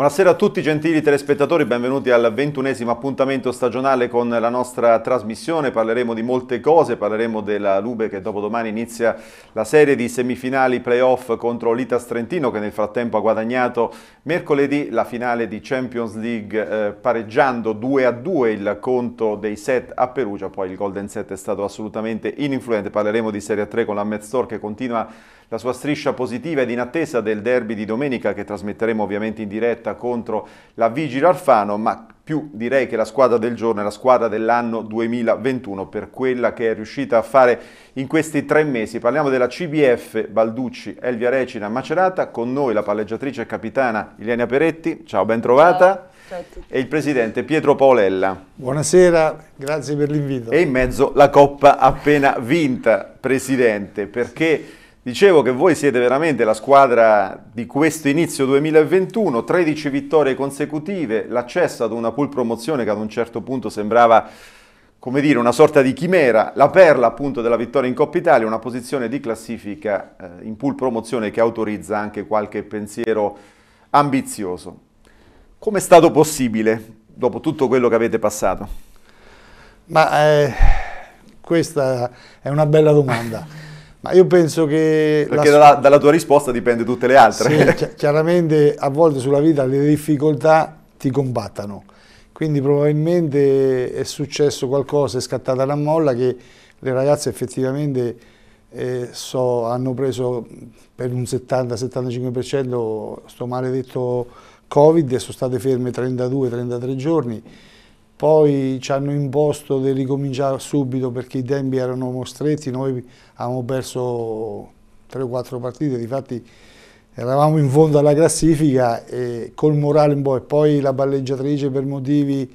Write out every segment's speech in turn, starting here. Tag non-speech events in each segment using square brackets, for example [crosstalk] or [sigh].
Buonasera a tutti gentili telespettatori, benvenuti al ventunesimo appuntamento stagionale con la nostra trasmissione. Parleremo di molte cose, parleremo della Lube che dopodomani inizia la serie di semifinali playoff contro l'Itas Trentino che nel frattempo ha guadagnato mercoledì la finale di Champions League eh, pareggiando 2 a 2 il conto dei set a Perugia, poi il Golden Set è stato assolutamente ininfluente. Parleremo di Serie 3 con la Store che continua a la sua striscia positiva ed in attesa del derby di domenica che trasmetteremo ovviamente in diretta contro la Vigila Alfano, ma più direi che la squadra del giorno è la squadra dell'anno 2021 per quella che è riuscita a fare in questi tre mesi. Parliamo della CBF Balducci, Elvia Recina, Macerata, con noi la palleggiatrice e capitana Ilenia Peretti, ciao bentrovata. Ciao. ciao e il presidente Pietro Paolella. Buonasera, grazie per l'invito. E in mezzo la coppa appena vinta, presidente, perché Dicevo che voi siete veramente la squadra di questo inizio 2021, 13 vittorie consecutive, l'accesso ad una pool promozione che ad un certo punto sembrava come dire, una sorta di chimera, la perla appunto della vittoria in Coppa Italia, una posizione di classifica eh, in pool promozione che autorizza anche qualche pensiero ambizioso. Come è stato possibile dopo tutto quello che avete passato? Ma eh, questa è una bella domanda. [laughs] Ma io penso che... Perché la... dalla, dalla, tua risposta dipende tutte le altre. Sì, [laughs] chiaramente a volte sulla vita le difficoltà ti combattano, quindi probabilmente è successo qualcosa, è scattata la molla che le ragazze effettivamente eh, so, hanno preso per un 70-75% sto maledetto Covid e sono state ferme 32-33 giorni poi ci hanno imposto di ricominciare subito perché i tempi erano stretti, noi avevamo perso 3 o 4 partite, difatti eravamo in fondo alla classifica e col morale un po' e poi la balleggiatrice per motivi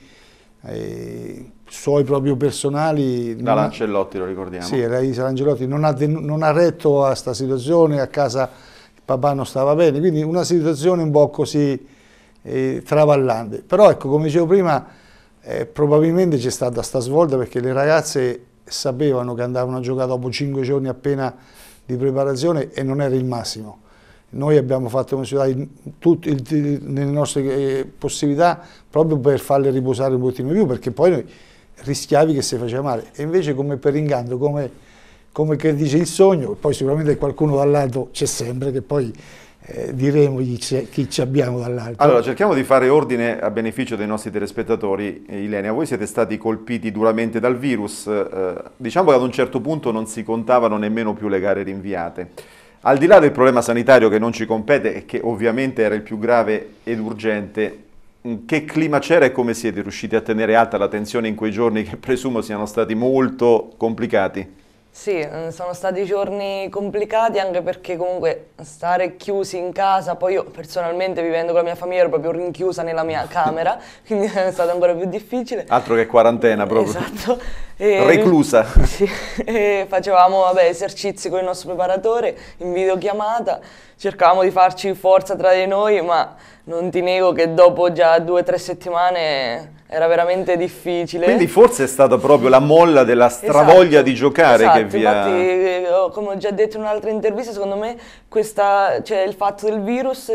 eh, suoi proprio personali. Da Lancellotti lo ricordiamo. Sì, era Isa Lancellotti, non ha, non ha retto a questa situazione, a casa il papà non stava bene, quindi una situazione un po' così eh, travallante. Però ecco, come dicevo prima, eh, probabilmente c'è stata sta svolta perché le ragazze sapevano che andavano a giocare dopo 5 giorni appena di preparazione e non era il massimo. Noi abbiamo fatto considerare tutte le nostre eh, possibilità proprio per farle riposare un pochettino di più perché poi rischiavi che si faceva male. E invece come per inganno, come, come che dice il sogno, poi sicuramente qualcuno dall'alto c'è sempre che poi eh, diremo chi ci abbiamo dall'alto. Allora, cerchiamo di fare ordine a beneficio dei nostri telespettatori. Eh, Ilenia, voi siete stati colpiti duramente dal virus. Eh, diciamo che ad un certo punto non si contavano nemmeno più le gare rinviate. Al di là del problema sanitario che non ci compete e che ovviamente era il più grave ed urgente, mm, che clima c'era e come siete riusciti a tenere alta la tensione in quei giorni che presumo siano stati molto complicati? Sì, mm, sono stati giorni complicati anche perché comunque stare chiusi in casa, poi io personalmente vivendo con la mia famiglia ero proprio rinchiusa nella mia [laughs] camera, quindi è stato ancora più difficile. Altro che quarantena proprio. Esatto. E, [laughs] Reclusa. [laughs] Sì, e facevamo vabbè, esercizi con il nostro preparatore in videochiamata, cercavamo di farci forza tra di noi, ma non ti nego che dopo già due o tre settimane era veramente difficile. Quindi forse è stata proprio la molla della stravoglia esatto, di giocare esatto, che vi ha... Infatti, eh, come ho già detto in un'altra intervista, secondo me questa, cioè, il fatto del virus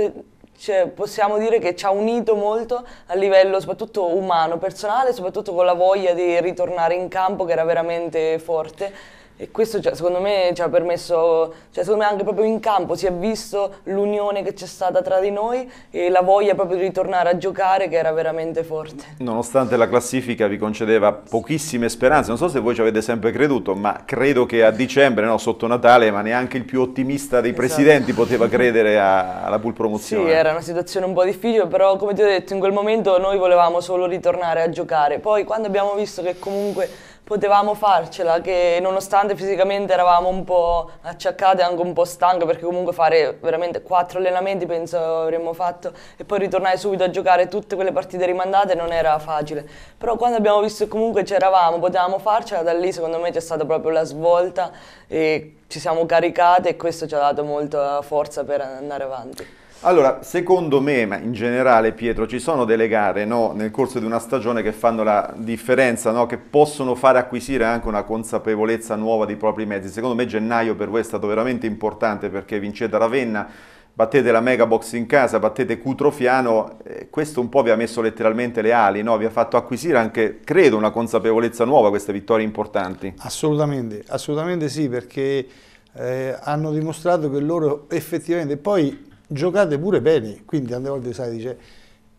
cioè, possiamo dire che ci ha unito molto a livello soprattutto umano, personale, soprattutto con la voglia di ritornare in campo che era veramente forte. E questo cioè, secondo me ci ha permesso, cioè, secondo me anche proprio in campo si è visto l'unione che c'è stata tra di noi e la voglia proprio di ritornare a giocare che era veramente forte. Nonostante la classifica vi concedeva pochissime speranze, non so se voi ci avete sempre creduto, ma credo che a dicembre, no, sotto Natale, ma neanche il più ottimista dei esatto. presidenti poteva credere a, alla pool promozione. Sì, era una situazione un po' difficile, però come ti ho detto in quel momento noi volevamo solo ritornare a giocare. Poi quando abbiamo visto che comunque potevamo farcela, che nonostante fisicamente eravamo un po' acciaccate, anche un po' stanche, perché comunque fare veramente quattro allenamenti penso avremmo fatto e poi ritornare subito a giocare tutte quelle partite rimandate non era facile. Però quando abbiamo visto che comunque c'eravamo, potevamo farcela, da lì secondo me c'è stata proprio la svolta e ci siamo caricate e questo ci ha dato molta forza per andare avanti. Allora, secondo me, ma in generale Pietro, ci sono delle gare no, nel corso di una stagione che fanno la differenza, no, che possono fare acquisire anche una consapevolezza nuova dei propri mezzi. Secondo me gennaio per voi è stato veramente importante perché vincete Ravenna, battete la Mega Box in casa, battete Cutrofiano, questo un po' vi ha messo letteralmente le ali, no? vi ha fatto acquisire anche, credo, una consapevolezza nuova queste vittorie importanti. Assolutamente, assolutamente sì, perché eh, hanno dimostrato che loro effettivamente poi giocate pure bene, quindi tante volte sai dice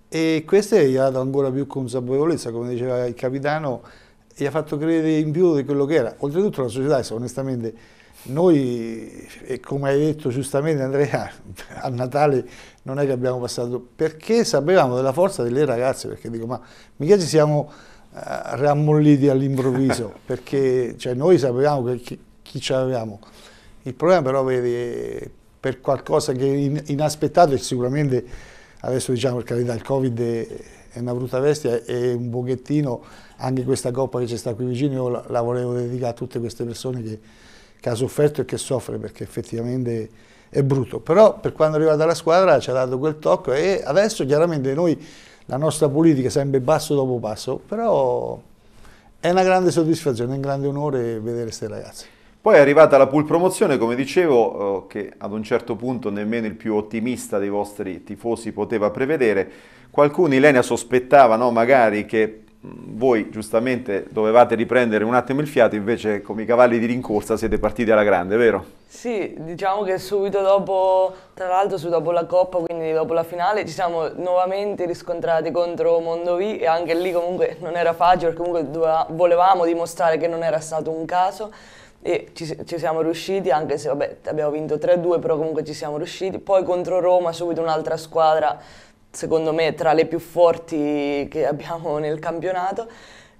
e questo gli ha dato ancora più consapevolezza, come diceva il capitano, gli ha fatto credere in più di quello che era. Oltretutto la società, onestamente, noi, come hai detto giustamente Andrea, [laughs] a Natale non è che abbiamo passato, perché sapevamo della forza delle ragazze, perché dico, ma mica ci siamo uh, rammolliti all'improvviso, [laughs] perché cioè, noi sapevamo che, chi, chi ci avevamo. Il problema però, vedi, per qualcosa che in, inaspettato e sicuramente adesso diciamo per carità il Covid è, è una brutta bestia e un pochettino anche questa coppa che ci sta qui vicino io la, la volevo dedicare a tutte queste persone che, che ha sofferto e che soffre perché effettivamente è brutto. Però per quanto è arrivata la squadra ci ha dato quel tocco e adesso chiaramente noi la nostra politica è sempre passo dopo passo, però è una grande soddisfazione, è un grande onore vedere queste ragazze. Poi è arrivata la pool promozione, come dicevo, eh, che ad un certo punto nemmeno il più ottimista dei vostri tifosi poteva prevedere. Qualcuno Ilenia sospettava no, magari che voi giustamente dovevate riprendere un attimo il fiato, invece come i cavalli di rincorsa siete partiti alla grande, vero? Sì, diciamo che subito dopo, tra l'altro subito dopo la Coppa, quindi dopo la finale, ci siamo nuovamente riscontrati contro Mondovi e anche lì comunque non era facile perché comunque doveva, volevamo dimostrare che non era stato un caso e ci, ci, siamo riusciti, anche se vabbè, abbiamo vinto 3-2, però comunque ci siamo riusciti. Poi contro Roma, subito un'altra squadra, secondo me tra le più forti che abbiamo nel campionato.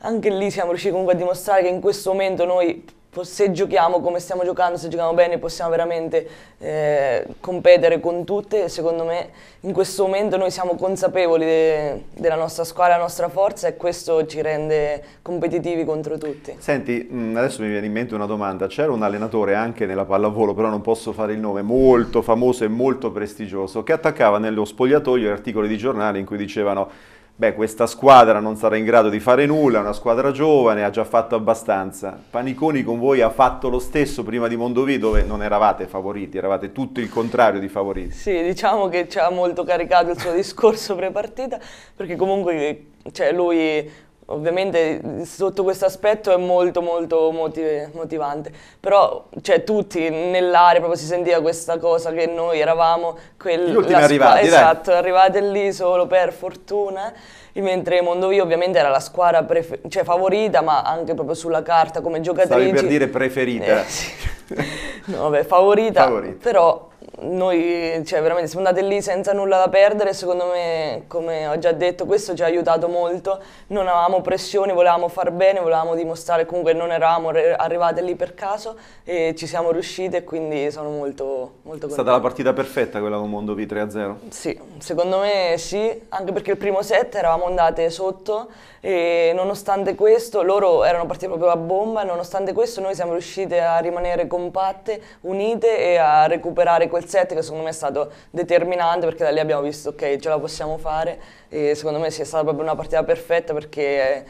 Anche lì siamo riusciti comunque a dimostrare che in questo momento noi se giochiamo come stiamo giocando, se giochiamo bene, possiamo veramente eh, competere con tutte. Secondo me in questo momento noi siamo consapevoli de della nostra squadra, della nostra forza e questo ci rende competitivi contro tutti. Senti, mm, adesso mi viene in mente una domanda. C'era un allenatore anche nella pallavolo, però non posso fare il nome, molto famoso e molto prestigioso, che attaccava nello spogliatoio articoli di giornale in cui dicevano beh, questa squadra non sarà in grado di fare nulla, è una squadra giovane, ha già fatto abbastanza. Paniconi con voi ha fatto lo stesso prima di Mondovì, dove non eravate favoriti, eravate tutto il contrario di favoriti. Sì, diciamo che ci ha molto caricato il suo [laughs] discorso pre-partita, perché comunque cioè, lui ovviamente sotto questo aspetto è molto molto motiv motivante, però cioè, tutti nell'area proprio si sentiva questa cosa che noi eravamo quel, gli ultimi arrivati, esatto, arrivate lì solo per fortuna, mentre Mondovì ovviamente era la squadra cioè, favorita, ma anche proprio sulla carta come giocatrice. Stavi per dire preferita. Eh, sì. [laughs] no, beh, favorita, favorita, però noi cioè, veramente siamo andate lì senza nulla da perdere, secondo me, come ho già detto, questo ci ha aiutato molto, non avevamo pressioni, volevamo far bene, volevamo dimostrare comunque non eravamo arrivate lì per caso e ci siamo riuscite e quindi sono molto, molto contenta. È stata la partita perfetta quella con Mondovi 3-0? Sì, secondo me sì, anche perché il primo set eravamo andate sotto e nonostante questo, loro erano partite proprio a bomba, nonostante questo noi siamo riuscite a rimanere compatte, unite e a recuperare quel Donizetti che secondo me è stato determinante perché da lì abbiamo visto che ce la possiamo fare e secondo me sì, è stata proprio una partita perfetta perché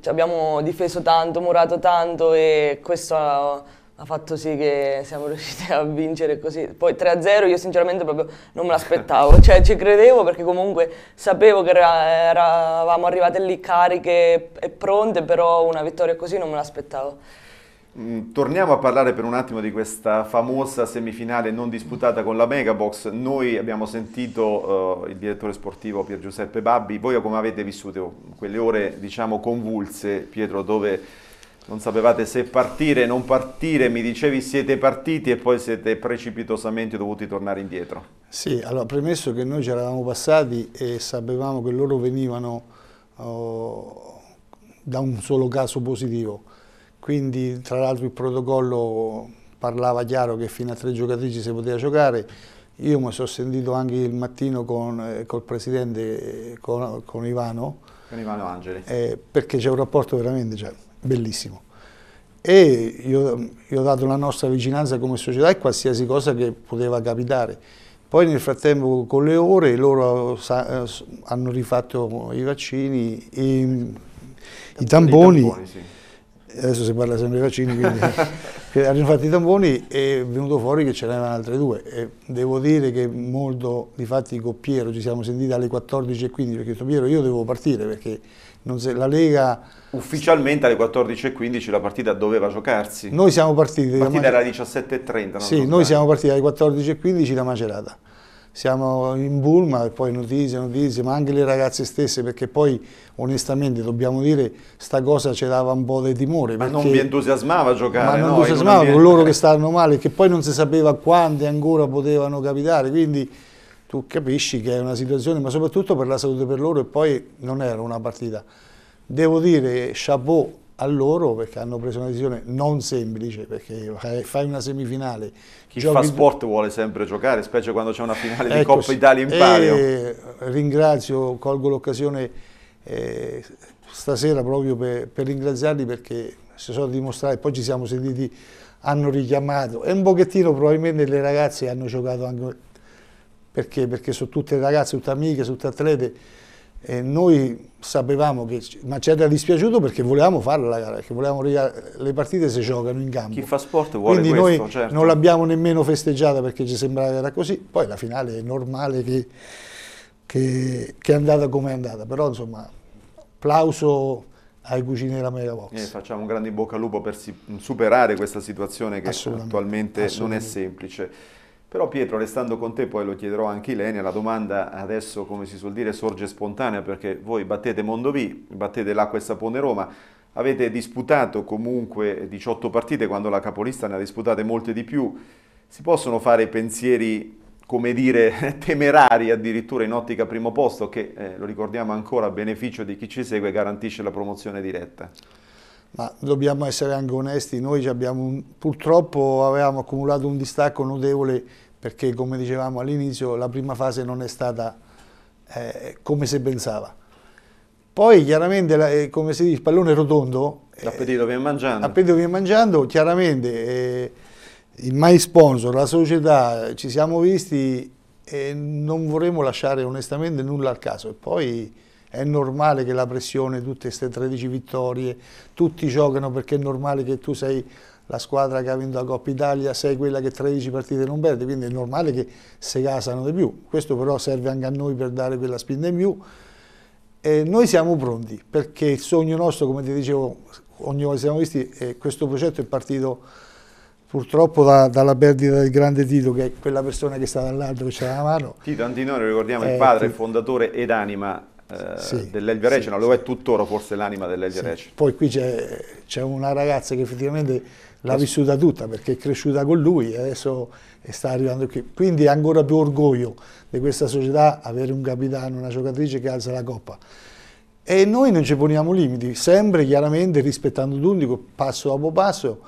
cioè, abbiamo difeso tanto, murato tanto e questo ha, ha fatto sì che siamo [laughs] riusciti a vincere così. Poi 3-0 io sinceramente proprio non me l'aspettavo, [laughs] cioè ci credevo perché comunque sapevo che era, eravamo arrivate lì cariche e pronte, però una vittoria così non me l'aspettavo. Mm, torniamo a parlare per un attimo di questa famosa semifinale non disputata con la Megabox. Noi abbiamo sentito uh, il direttore sportivo Pier Giuseppe Babbi. Voi come avete vissuto quelle ore, diciamo, convulse, Pietro, dove non sapevate se partire, o non partire, mi dicevi siete partiti e poi siete precipitosamente dovuti tornare indietro. Sì, allora premesso che noi ci eravamo passati e sapevamo che loro venivano oh, da un solo caso positivo quindi tra l'altro il protocollo parlava chiaro che fino a tre giocatrici si poteva giocare, io mi sono sentito anche il mattino con, eh, col presidente, eh, con, con Ivano, con Ivano Angeli, eh, perché c'è un rapporto veramente cioè, bellissimo e io, io, ho dato la nostra vicinanza come società e qualsiasi cosa che poteva capitare. Poi nel frattempo con le ore loro sa, eh, hanno rifatto i vaccini, i, i tamponi. I tamponi sì adesso si parla sempre di vaccini, quindi [laughs] hanno fatto i tamponi e è venuto fuori che ce n'erano altre due. E devo dire che molto, difatti con Piero ci siamo sentiti alle 14.15 perché ho Piero io devo partire perché se, la Lega... Ufficialmente alle 14.15 la partita doveva giocarsi? Noi siamo partiti... La partita da Macerata. era alle 17.30. Sì, noi siamo partiti alle 14.15 da Macerata siamo in Bulma e poi notizie, notizie, ma anche le ragazze stesse, perché poi onestamente dobbiamo dire sta cosa ci dava un po' di timore. Ma non vi entusiasmava a giocare? Ma non no, entusiasmava con loro che stanno male, che poi non si sapeva quante ancora potevano capitare, quindi tu capisci che è una situazione, ma soprattutto per la salute per loro e poi non era una partita. Devo dire, chapeau a loro perché hanno preso una decisione non semplice perché fai una semifinale chi fa sport vuole sempre giocare specie quando c'è una finale ecco, di Coppa Italia in palio ringrazio, colgo l'occasione eh, stasera proprio per, per, ringraziarli perché si sono dimostrati poi ci siamo sentiti hanno richiamato e un pochettino probabilmente le ragazze hanno giocato anche perché? Perché sono tutte ragazze, tutte amiche, tutte atlete e noi sapevamo che, ma ci era dispiaciuto perché volevamo fare la gara, perché volevamo le partite si giocano in campo. Chi fa sport vuole Quindi questo, noi certo. non l'abbiamo nemmeno festeggiata perché ci sembrava che era così, poi la finale è normale che, che, che è andata come è andata, però insomma, applauso ai cucini della Mega Box. E eh, facciamo un grande in bocca al lupo per superare questa situazione che assolutamente, attualmente assolutamente. non è semplice. Però Pietro, restando con te, poi lo chiederò anche Ilenia, la domanda adesso, come si suol dire, sorge spontanea perché voi battete Mondovì, battete l'Acqua e Sapone Roma, avete disputato comunque 18 partite quando la capolista ne ha disputate molte di più. Si possono fare pensieri, come dire, [laughs] temerari addirittura in ottica primo posto che, eh, lo ricordiamo ancora, a beneficio di chi ci segue, garantisce la promozione diretta? ma dobbiamo essere anche onesti, noi abbiamo, purtroppo avevamo accumulato un distacco notevole perché come dicevamo all'inizio la prima fase non è stata eh, come si pensava. Poi chiaramente, la, eh, come si dice, il pallone rotondo... Eh, l'appetito eh, viene mangiando. L'appetito viene mangiando, chiaramente eh, il my sponsor, la società, ci siamo visti e non vorremmo lasciare onestamente nulla al caso. E poi è normale che la pressione, tutte queste 13 vittorie, tutti giocano perché è normale che tu sei la squadra che ha vinto la Coppa Italia, sei quella che 13 partite non perde, quindi è normale che si casano di più. Questo però serve anche a noi per dare quella spinta in più. E noi siamo pronti perché il sogno nostro, come ti dicevo, ogni volta che siamo visti, questo progetto è partito purtroppo da, dalla perdita del grande Tito, che è quella persona che sta dall'altro, che c'era la mano. Tito Antinori, ricordiamo, eh, il padre, il fondatore ed anima eh, sì, dell'Elvia sì, no, lo è tuttora forse l'anima dell'Elvia sì. Poi qui c'è una ragazza che effettivamente l'ha vissuta tutta perché è cresciuta con lui e adesso sta arrivando qui. Quindi è ancora più orgoglio di questa società avere un capitano, una giocatrice che alza la coppa. E noi non ci poniamo limiti, sempre chiaramente rispettando l'unico passo dopo passo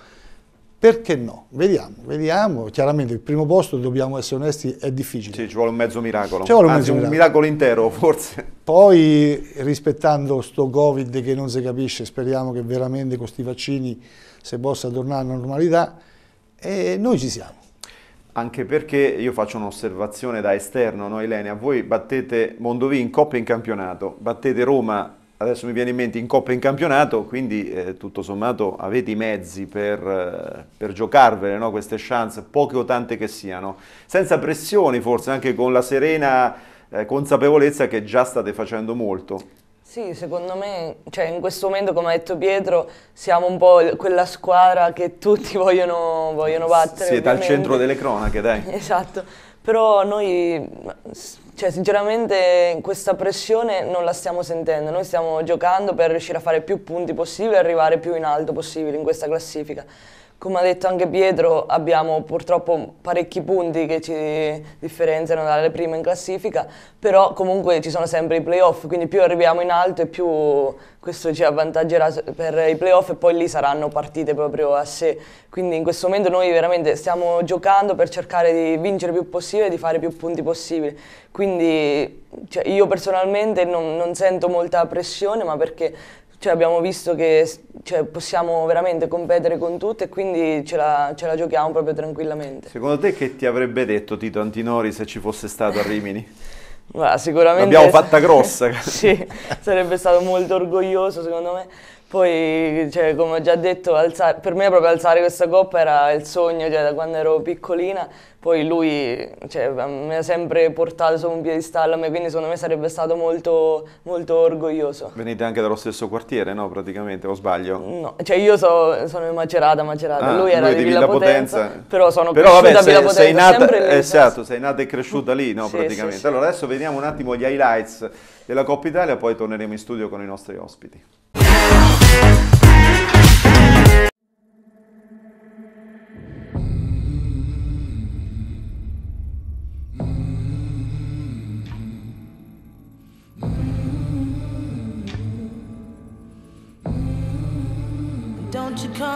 perché no? Vediamo, vediamo. Chiaramente il primo posto, dobbiamo essere onesti, è difficile. Sì, ci vuole un mezzo miracolo. Ci vuole un, Anzi, miracolo. un miracolo intero, [laughs] forse. Poi, rispettando sto Covid che non si capisce, speriamo che veramente con questi vaccini si possa tornare alla normalità. E noi ci siamo. Anche perché io faccio un'osservazione da esterno, no Elena? Voi battete Mondovì in Coppa e in campionato, battete Roma adesso mi viene in mente in Coppa e in campionato, quindi eh, tutto sommato avete i mezzi per, eh, per giocarvele no? queste chance, poche o tante che siano, senza pressioni forse, anche con la serena eh, consapevolezza che già state facendo molto. Sì, secondo me, cioè in questo momento, come ha detto Pietro, siamo un po' quella squadra che tutti [laughs] vogliono, vogliono battere. Siete ovviamente. al centro delle cronache, dai. [laughs] Esatto, però noi cioè, sinceramente questa pressione non la stiamo sentendo, noi stiamo giocando per riuscire a fare più punti possibile e arrivare più in alto possibile in questa classifica come ha detto anche Pietro, abbiamo purtroppo parecchi punti che ci differenziano dalle prime in classifica, però comunque ci sono sempre i playoff, quindi più arriviamo in alto e più questo ci avvantaggerà per i playoff e poi lì saranno partite proprio a sé. Quindi in questo momento noi veramente stiamo giocando per cercare di vincere più possibile e di fare più punti possibili. Quindi cioè, io personalmente non, non sento molta pressione, ma perché cioè, abbiamo visto che cioè, possiamo veramente competere con tutte e quindi ce la, ce la, giochiamo proprio tranquillamente. Secondo te che ti avrebbe detto Tito Antinori se ci fosse stato a Rimini? Ma sicuramente... L'abbiamo fatta grossa! [laughs] sì, sarebbe stato molto orgoglioso secondo me, poi, cioè, come ho già detto, alzare, per me proprio alzare questa coppa era il sogno, cioè, da quando ero piccolina. Poi lui cioè, mi ha sempre portato su un piedistallo, quindi secondo me sarebbe stato molto, molto, orgoglioso. Venite anche dallo stesso quartiere, no? Praticamente, o sbaglio? No, cioè io so, sono in Macerata, Macerata. Ah, lui era lui di Villa, Villa Potenza, Potenza, però sono però, cresciuta vabbè, sei, Potenza, sei nata, esatto, sei nata e cresciuta lì, no? Sì, praticamente. Sì, sì. Allora adesso vediamo un attimo gli highlights della Coppa Italia, poi torneremo in studio con i nostri ospiti.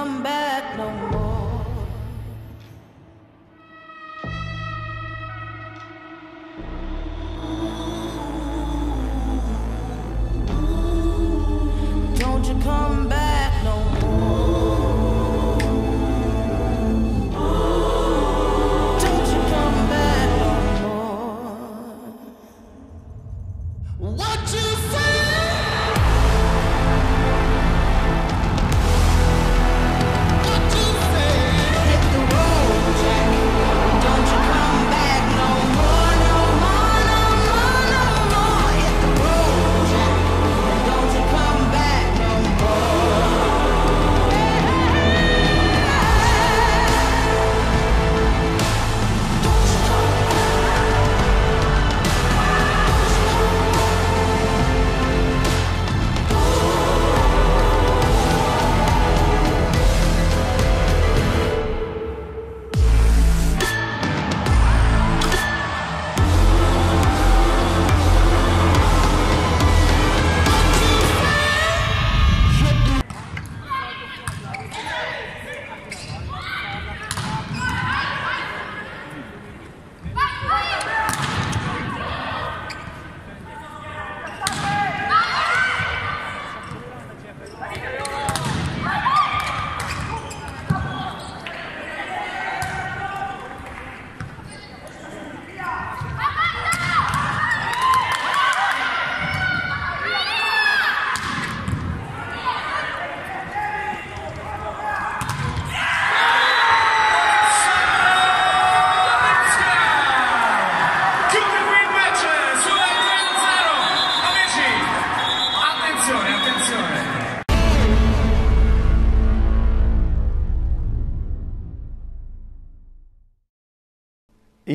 come back no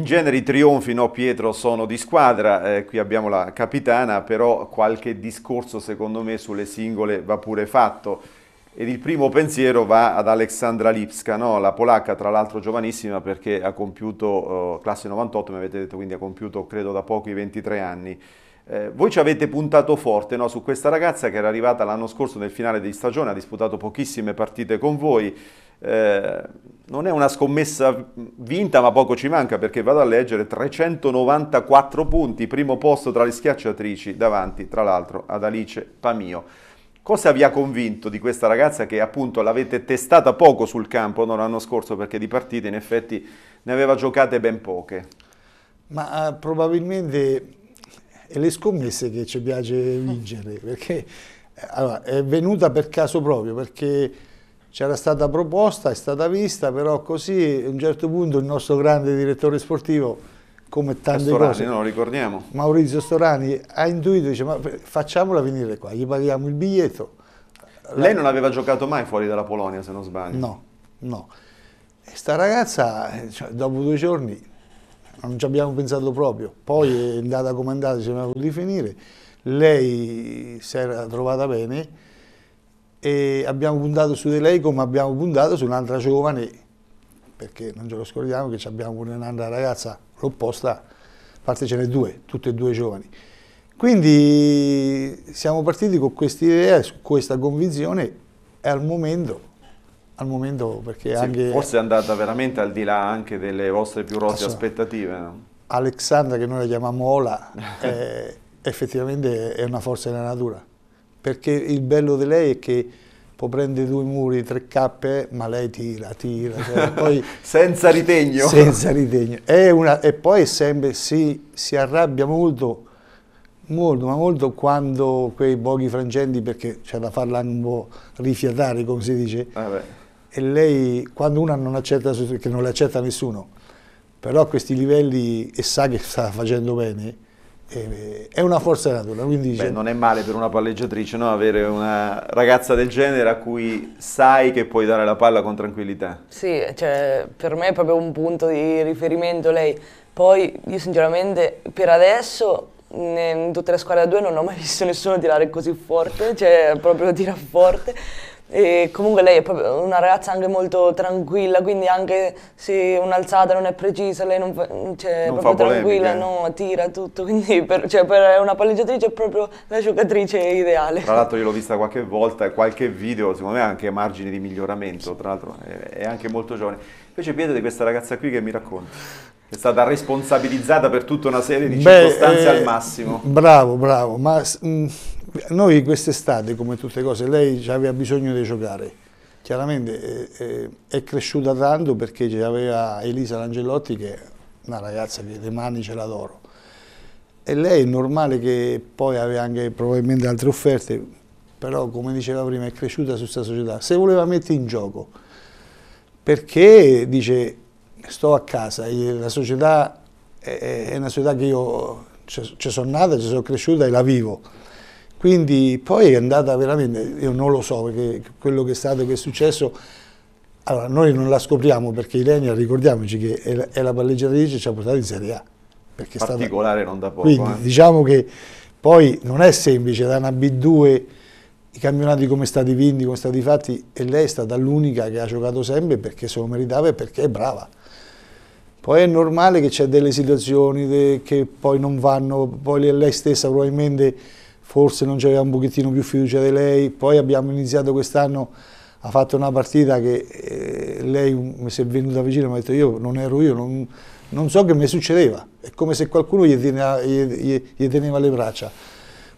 In genere i trionfi, no Pietro, sono di squadra, eh, qui abbiamo la capitana, però qualche discorso secondo me sulle singole va pure fatto. Ed il primo pensiero va ad Aleksandra Lipska, no? la polacca tra l'altro giovanissima perché ha compiuto, eh, classe 98 mi avete detto, quindi ha compiuto credo da poco i 23 anni. Eh, voi ci avete puntato forte no? su questa ragazza che era arrivata l'anno scorso nel finale di stagione, ha disputato pochissime partite con voi, eh, non è una scommessa vinta, ma poco ci manca perché vado a leggere 394 punti, primo posto tra le schiacciatrici, davanti tra l'altro ad Alice Pamio. Cosa vi ha convinto di questa ragazza che appunto l'avete testata poco sul campo no, l'anno scorso perché di partite in effetti ne aveva giocate ben poche? Ma eh, probabilmente è le scommesse che ci piace vincere [laughs] perché eh, allora, è venuta per caso proprio perché c'era stata proposta, è stata vista, però così a un certo punto il nostro grande direttore sportivo, come tante Storani, cose, no, ricordiamo. Maurizio Storani ha intuito, dice ma facciamola venire qua, gli paghiamo il biglietto. Lei non aveva giocato mai fuori dalla Polonia se non sbaglio? No, no. E sta ragazza eh, cioè, dopo due giorni non ci abbiamo pensato proprio, poi è andata come è andata, ci abbiamo potuto finire, lei si era trovata bene, e abbiamo puntato su di lei come abbiamo puntato su un'altra giovane, perché non ce lo scordiamo che abbiamo un'altra ragazza, l'opposta, a parte ce ne due, tutte e due giovani. Quindi siamo partiti con questa idea, con questa convinzione e al momento, al momento perché sì, anche... Forse è andata veramente al di là anche delle vostre più rosse aspettative. No? Alexandra, che noi la chiamiamo Ola, [laughs] è, effettivamente è una forza della natura perché il bello di lei è che può prendere due muri, tre cappe, ma lei tira, tira. Cioè, [laughs] poi, senza ritegno. Senza ritegno. Una, e poi sempre si, si, arrabbia molto, molto, ma molto quando quei pochi frangenti, perché c'è da farla un po' rifiatare, come si dice, ah e lei, quando una non accetta, che non le accetta nessuno, però a questi livelli e sa che sta facendo bene, eh, eh, è una forza della natura. Quindi Beh, non è male per una palleggiatrice no? avere una ragazza del genere a cui sai che puoi dare la palla con tranquillità. Sì, cioè, per me è proprio un punto di riferimento lei. Poi io sinceramente per adesso in tutte le squadre a due non ho mai visto nessuno tirare così forte, cioè proprio tira forte. E comunque lei è proprio una ragazza anche molto tranquilla, quindi anche se un'alzata non è precisa, lei non, fa, cioè, non proprio tranquilla, no, tira tutto, [laughs] quindi per, cioè, per una palleggiatrice è proprio la giocatrice ideale. Tra l'altro io l'ho vista qualche volta, qualche video, secondo me ha anche margini di miglioramento, tra l'altro è, anche molto giovane. Invece Pietro di questa ragazza qui che mi racconta? È stata responsabilizzata per tutta una serie di Beh, circostanze eh, al massimo. Bravo, bravo, ma mh, mm, noi quest'estate, come tutte le cose, lei aveva bisogno di giocare. Chiaramente eh, eh è cresciuta tanto perché aveva Elisa Langellotti, che è una ragazza che le mani ce la d'oro. E lei è normale che poi aveva anche probabilmente altre offerte, però come diceva prima è cresciuta su questa società. Se voleva mettere in gioco, perché dice sto a casa, la società è, è una società che io ci sono nata, ci sono cresciuta e la vivo quindi poi è andata veramente, io non lo so, perché quello che è stato, che è successo, allora noi non la scopriamo perché Ilenia, ricordiamoci che è la, palleggiatrice che ci ha portato in Serie A. Perché Particolare stata... non da poco. Quindi eh. diciamo che poi non è semplice, da una B2 i campionati come stati vinti, come stati fatti, e lei è stata l'unica che ha giocato sempre perché se lo meritava e perché è brava. Poi è normale che c'è delle situazioni che poi non vanno, poi lei stessa probabilmente forse non c'era un pochettino più fiducia di lei, poi abbiamo iniziato quest'anno, ha fatto una partita che eh, lei mi si è venuta vicino e mi ha detto io non ero io, non, non so che mi succedeva, è come se qualcuno gli teneva, gli, gli, gli teneva le braccia.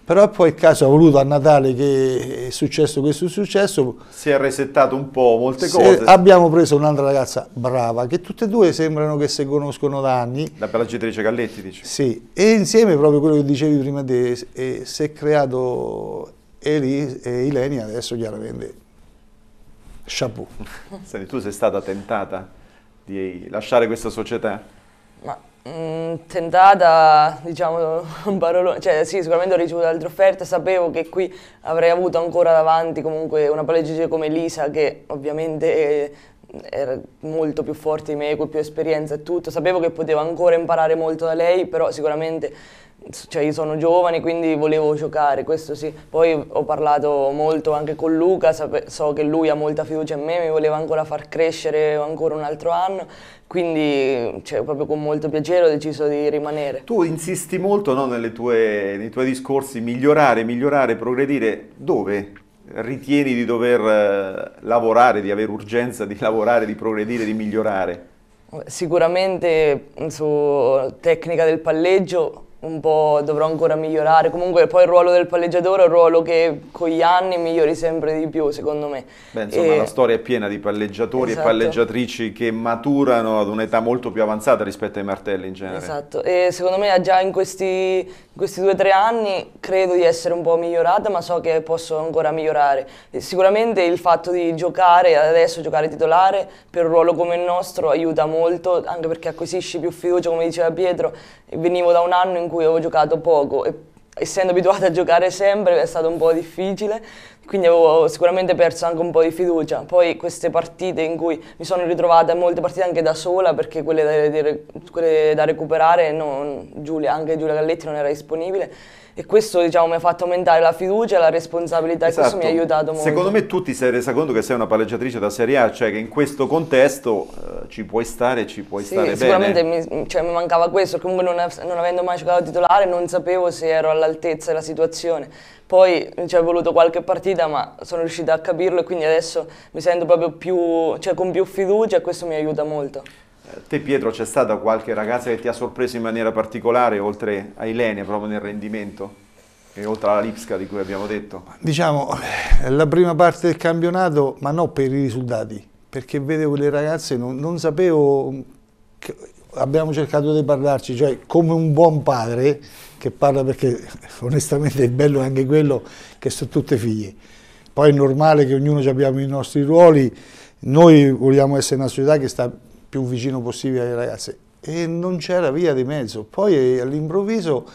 Però poi il caso ha voluto a Natale che è successo questo successo. Si è resettato un po' molte cose. Abbiamo preso un'altra ragazza brava, che tutte e due sembrano che si conoscono da anni. La bella genitrice Galletti, dici? Sì, e insieme proprio quello che dicevi prima te, si è creato Eli, e Ileni adesso chiaramente chapeau. [laughs] Senti, tu sei stata tentata di lasciare questa società? Ma Mm, tentata, diciamo, [laughs] un parolone, cioè sì, sicuramente ho ricevuto altre offerte, sapevo che qui avrei avuto ancora davanti comunque una palleggiatrice come Lisa, che ovviamente eh, era molto più forte di me, con più esperienza e tutto, sapevo che potevo ancora imparare molto da lei, però sicuramente cioè io sono giovane quindi volevo giocare, questo sì. Poi ho parlato molto anche con Luca, so che lui ha molta fiducia in me, mi voleva ancora far crescere ancora un altro anno, quindi cioè, proprio con molto piacere ho deciso di rimanere. Tu insisti molto no, tue, nei tuoi discorsi, migliorare, migliorare, progredire, dove? Ritieni di dover eh, lavorare, di avere urgenza di lavorare, di progredire, di migliorare? Sicuramente su tecnica del palleggio un po' dovrò ancora migliorare. Comunque poi il ruolo del palleggiatore è un ruolo che con gli anni migliori sempre di più, secondo me. Beh, insomma, e... la storia è piena di palleggiatori esatto. e palleggiatrici che maturano ad un'età molto più avanzata rispetto ai martelli in genere. Esatto, e secondo me già in questi, questi due o tre anni credo di essere un po' migliorata, ma so che posso ancora migliorare. E sicuramente il fatto di giocare adesso, giocare titolare, per un ruolo come il nostro aiuta molto, anche perché acquisisci più fiducia, come diceva Pietro, venivo da un anno in cui avevo giocato poco e essendo abituata a giocare sempre è stato un po' difficile, quindi avevo sicuramente perso anche un po' di fiducia. Poi queste partite in cui mi sono ritrovata, molte partite anche da sola, perché quelle da, quelle da recuperare, non, Giulia, anche Giulia Galletti non era disponibile, e questo diciamo, mi ha fatto aumentare la fiducia e la responsabilità esatto. e questo esatto. mi ha aiutato molto. Secondo me tu ti sei resa conto che sei una palleggiatrice da Serie A, cioè che in questo contesto uh, ci puoi stare e ci puoi sì, stare bene. Sicuramente mi, cioè, mi, mancava questo, comunque non, non avendo mai giocato titolare non sapevo se ero all'altezza della situazione. Poi ci è voluto qualche partita ma sono riuscita a capirlo e quindi adesso mi sento proprio più, cioè, con più fiducia e questo mi aiuta molto. Te Pietro c'è stata qualche ragazza che ti ha sorpreso in maniera particolare oltre a Ilenia proprio nel rendimento? E oltre alla Lipska di cui abbiamo detto? Diciamo, la prima parte del campionato, ma non per i risultati, perché vedevo le ragazze, non, non sapevo, che, abbiamo cercato di parlarci, cioè come un buon padre, che parla perché [laughs] onestamente è bello anche quello che sono tutte figlie. Poi è normale che ognuno abbiamo i nostri ruoli, noi vogliamo essere una società che sta più vicino possibile alle ragazze e non c'era via di mezzo. Poi eh, all'improvviso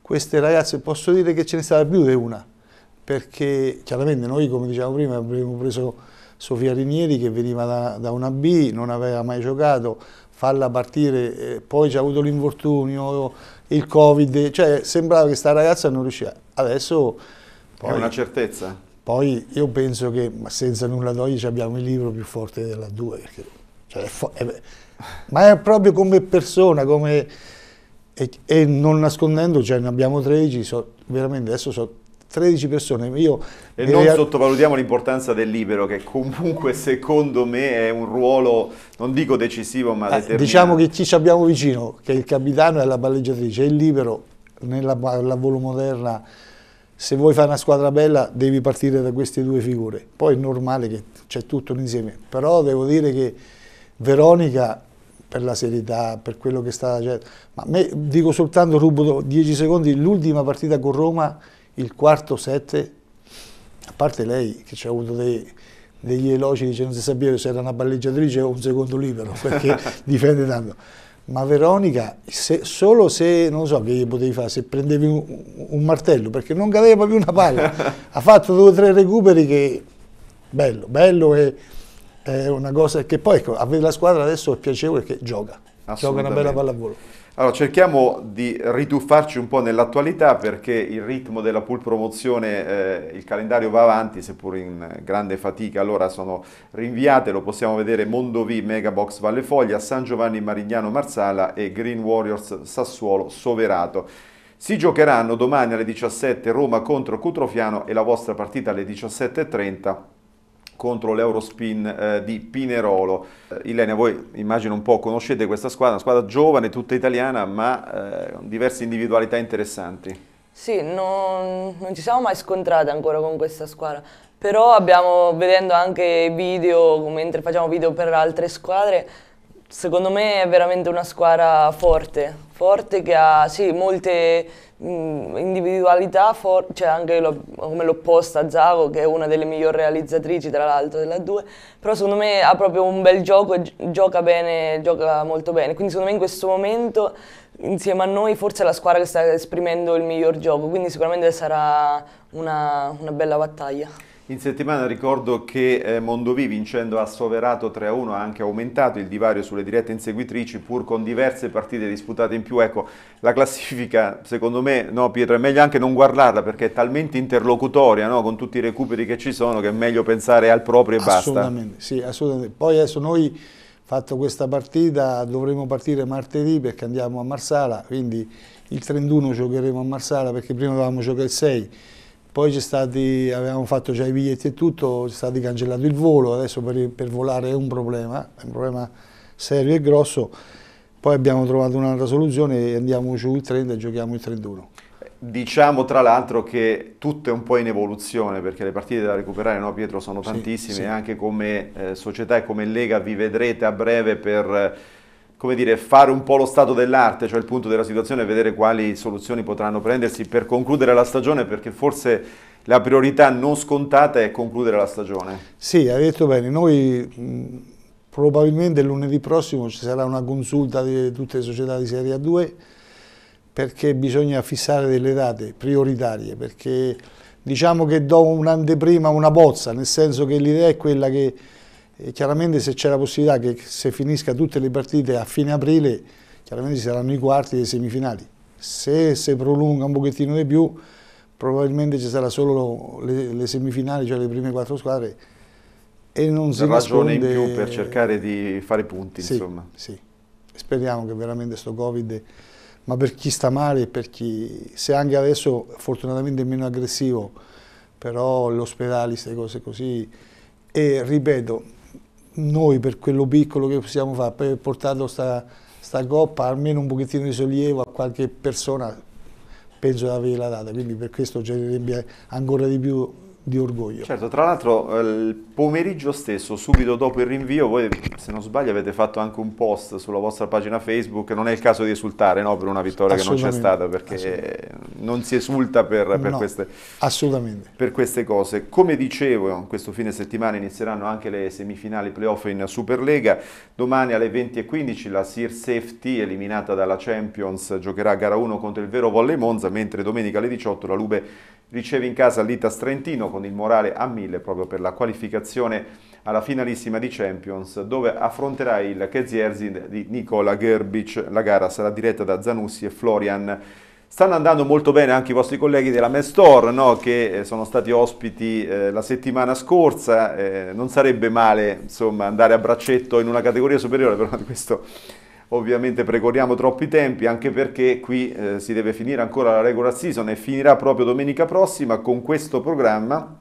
queste ragazze, posso dire che ce ne stava più di una, perché chiaramente noi, come dicevamo prima, abbiamo preso Sofia Rinieri che veniva da, da una B, non aveva mai giocato, falla partire, eh, poi c'è avuto l'infortunio, il Covid, cioè sembrava che sta ragazza non riusciva. Adesso... Poi, È una certezza? Poi io penso che, ma senza nulla togliere, abbiamo il libro più forte della 2, perché cioè, è è, ma è proprio come persona, come, e, e, non nascondendo, cioè, ne abbiamo 13, so, veramente adesso sono 13 persone. Io e non sottovalutiamo l'importanza del libero, che comunque secondo me è un ruolo, non dico decisivo, ma eh, determinante. Diciamo che chi ci abbiamo vicino, che il capitano è la palleggiatrice, il libero nella volo moderna, se vuoi fare una squadra bella devi partire da queste due figure. Poi è normale che c'è tutto un insieme, però devo dire che Veronica per la serietà, per quello che sta cioè, ma me, dico soltanto, rubo 10 secondi, l'ultima partita con Roma, il quarto 7, a parte lei che ci ha avuto dei, degli elogi, dice non si sapeva se era una balleggiatrice o un secondo libero, [laughs] perché [laughs] difende tanto. Ma Veronica, se, solo se, non so che gli potevi fare, se prendevi un, un martello, perché non cadeva più una palla, [laughs] ha fatto due o tre recuperi che, bello, bello e è una cosa che poi ecco, a vedere la squadra adesso è piacevole che gioca, gioca una bella pallavolo. Allora cerchiamo di rituffarci un po' nell'attualità perché il ritmo della pool promozione, eh, il calendario va avanti seppur in grande fatica, allora sono rinviate, lo possiamo vedere Mondovì, Megabox Valle Foglia, San Giovanni Marignano Marsala e Green Warriors Sassuolo Soverato. Si giocheranno domani alle 17 Roma contro Cutrofiano e la vostra partita alle 17.30 contro l'Eurospin eh, di Pinerolo. Eh, Ilenia, voi immagino un po' conoscete questa squadra, una squadra giovane, tutta italiana, ma eh, con diverse individualità interessanti. Sì, non, non, ci siamo mai scontrate ancora con questa squadra, però abbiamo, vedendo anche video, mentre facciamo video per altre squadre, secondo me è veramente una squadra forte, forte che ha sì, molte Mm, individualità, for- cioè anche lo- come l'opposta a Zago, che è una delle migliori realizzatrici tra l'altro della 2, però secondo me ha proprio un bel gioco e gi- gioca bene, gioca molto bene, quindi secondo me in questo momento insieme a noi forse è la squadra che sta esprimendo il miglior gioco, quindi sicuramente sarà una, una bella battaglia. In settimana ricordo che eh, Mondovì vincendo a Soverato 3-1 ha anche aumentato il divario sulle dirette inseguitrici pur con diverse partite disputate in più. Ecco, la classifica secondo me, no Pietro, è meglio anche non guardarla perché è talmente interlocutoria no? con tutti i recuperi che ci sono che è meglio pensare al proprio e assolutamente, basta. Sì, assolutamente, Poi adesso noi, fatto questa partita, dovremo partire martedì perché andiamo a Marsala, quindi il 31 giocheremo a Marsala perché prima dovevamo giocare il 6 poi stati, avevamo fatto già i biglietti e tutto, ci è stato cancellato il volo, adesso per, per volare è un problema, è un problema serio e grosso, poi abbiamo trovato un'altra soluzione e andiamo giù il 30 e giochiamo il 31. Diciamo tra l'altro che tutto è un po' in evoluzione perché le partite da recuperare, no Pietro, sono tantissime, sì, sì. anche come eh, società e come Lega vi vedrete a breve per come dire, fare un po' lo stato dell'arte, cioè il punto della situazione vedere quali soluzioni potranno prendersi per concludere la stagione, perché forse la priorità non scontata è concludere la stagione. Sì, hai detto bene, noi probabilmente lunedì prossimo ci sarà una consulta di tutte le società di Serie A2 perché bisogna fissare delle date prioritarie, perché diciamo che do un'anteprima, una bozza, nel senso che l'idea è quella che e chiaramente se c'è la possibilità che se finisca tutte le partite a fine aprile, chiaramente ci saranno i quarti e le semifinali. Se si prolunga un pochettino di più, probabilmente ci saranno solo le, le semifinali, cioè le prime quattro squadre. E non si ragione nasconde... in più per cercare di fare punti, sì, insomma. Sì, speriamo che veramente sto Covid, ma per chi sta male e per chi, se anche adesso fortunatamente è meno aggressivo, però gli ospedali, queste cose così, e ripeto, noi per quello piccolo che possiamo fare, per portarlo sta, sta coppa, almeno un pochettino di sollievo a qualche persona, penso di averla data, quindi per questo genererebbe ancora di più di orgoglio. Certo, tra l'altro eh, il pomeriggio stesso, subito dopo il rinvio, voi se non sbaglio avete fatto anche un post sulla vostra pagina Facebook, non è il caso di esultare no, per una vittoria che non c'è stata, perché non si esulta per, per, no, queste, per, queste, cose. Come dicevo, questo fine settimana inizieranno anche le semifinali playoff in Superlega, domani alle 20.15 la Sear Safety, eliminata dalla Champions, giocherà a gara 1 contro il Vero Volley Monza, mentre domenica alle 18 la Lube riceve in casa l'Itas Trentino con il morale a 1000 proprio per la qualificazione qualificazione alla finalissima di Champions dove affronterà il Kezierzin di Nicola Gerbic. La gara sarà diretta da Zanussi e Florian. Stanno andando molto bene anche i vostri colleghi della Mestor no? che eh, sono stati ospiti eh, la settimana scorsa. Eh, non sarebbe male insomma, andare a braccetto in una categoria superiore, però questo ovviamente precorriamo troppi tempi anche perché qui eh, si deve finire ancora la regular season e finirà proprio domenica prossima con questo programma.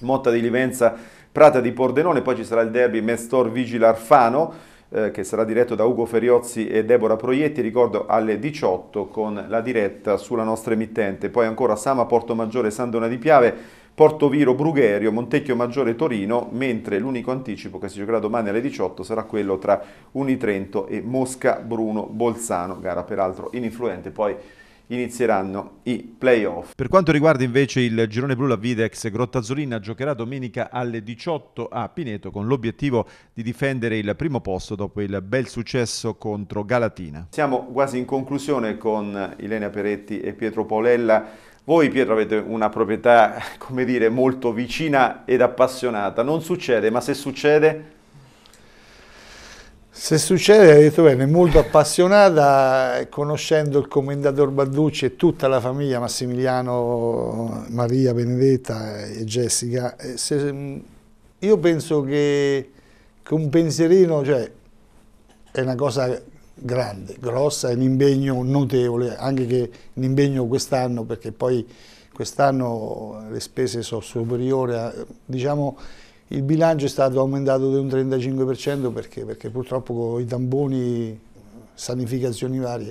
Motta di Livenza Prata di Pordenone, poi ci sarà il derby Mestor Vigil Arfano eh, che sarà diretto da Ugo Feriozzi e Deborah Proietti, ricordo alle 18 con la diretta sulla nostra emittente. Poi ancora Sama Portomaggiore Sandona di Piave, Porto Viro Brugherio, Montecchio Maggiore Torino, mentre l'unico anticipo che si giocherà domani alle 18 sarà quello tra Unitrento e Mosca Bruno Bolzano, gara peraltro ininfluente. Poi inizieranno i playoff. Per quanto riguarda invece il girone blu, la Videx Grottazzolina giocherà domenica alle 18 a Pineto con l'obiettivo di difendere il primo posto dopo il bel successo contro Galatina. Siamo quasi in conclusione con Ilenia Peretti e Pietro Polella. Voi Pietro avete una proprietà, [laughs] come dire, molto vicina ed appassionata. Non succede, ma se succede se succede, hai detto bene, molto appassionata, conoscendo il commendator Balducci e tutta la famiglia, Massimiliano, Maria, Benedetta e Jessica, se, mm, io penso che, che un pensierino, cioè, è una cosa grande, grossa, è un impegno notevole, anche che un impegno quest'anno, perché poi quest'anno le spese sono superiori a, diciamo, il bilancio è stato aumentato di un 35% perché, perché purtroppo con i tamboni, sanificazioni varie.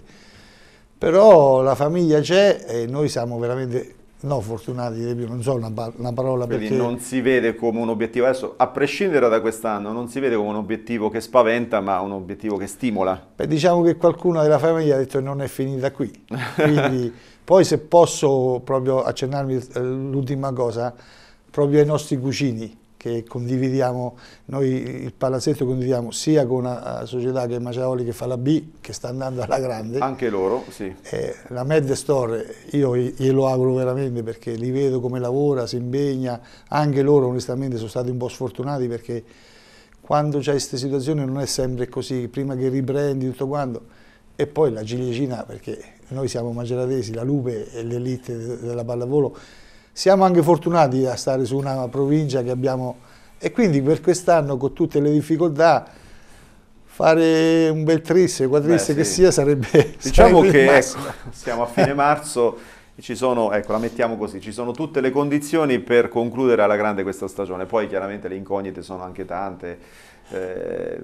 Però la famiglia c'è e noi siamo veramente No, fortunati di più, non so una, una parola Quindi perché... non si vede come un obiettivo, adesso a prescindere da quest'anno, non si vede come un obiettivo che spaventa, ma un obiettivo che stimola. Beh, diciamo che qualcuno della famiglia ha detto che non è finita qui. Quindi, [laughs] poi se posso proprio accennarmi eh, l'ultima cosa, proprio ai nostri cucini che condividiamo, noi il palazzetto condividiamo sia con una eh, società che è Maciaoli che fa la B, che sta andando alla grande. Anche loro, sì. Eh, la Med Store, io glielo auguro veramente perché li vedo come lavora, si impegna, anche loro onestamente sono stati un po' sfortunati perché quando c'è queste situazioni non è sempre così, prima che riprendi tutto quanto, e poi la ciliegina perché noi siamo maceratesi, la Lupe è l'elite della pallavolo, siamo anche fortunati a stare su una provincia che abbiamo e quindi per quest'anno con tutte le difficoltà fare un bel triste, quadrisse sì. che sia sarebbe [laughs] diciamo sarebbe che ecco, siamo a fine marzo ci sono, ecco la mettiamo così, ci sono tutte le condizioni per concludere alla grande questa stagione, poi chiaramente le incognite sono anche tante eh,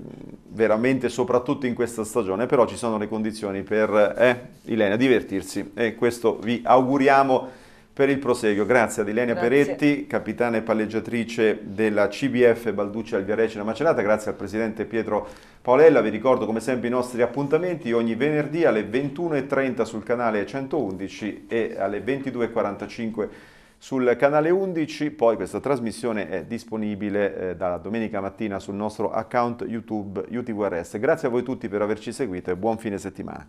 veramente soprattutto in questa stagione però ci sono le condizioni per eh, Ilena divertirsi e questo vi auguriamo per il proseguio. Grazie ad Ilenia Peretti, capitana e palleggiatrice della CBF Balducci Alviarecina Macerata, grazie al presidente Pietro Paolella, vi ricordo come sempre i nostri appuntamenti ogni venerdì alle 21.30 sul canale 111 e alle 22.45 sul canale 11, poi questa trasmissione è disponibile eh, da domenica mattina sul nostro account YouTube UTVRS. Grazie a voi tutti per averci seguito e buon fine settimana.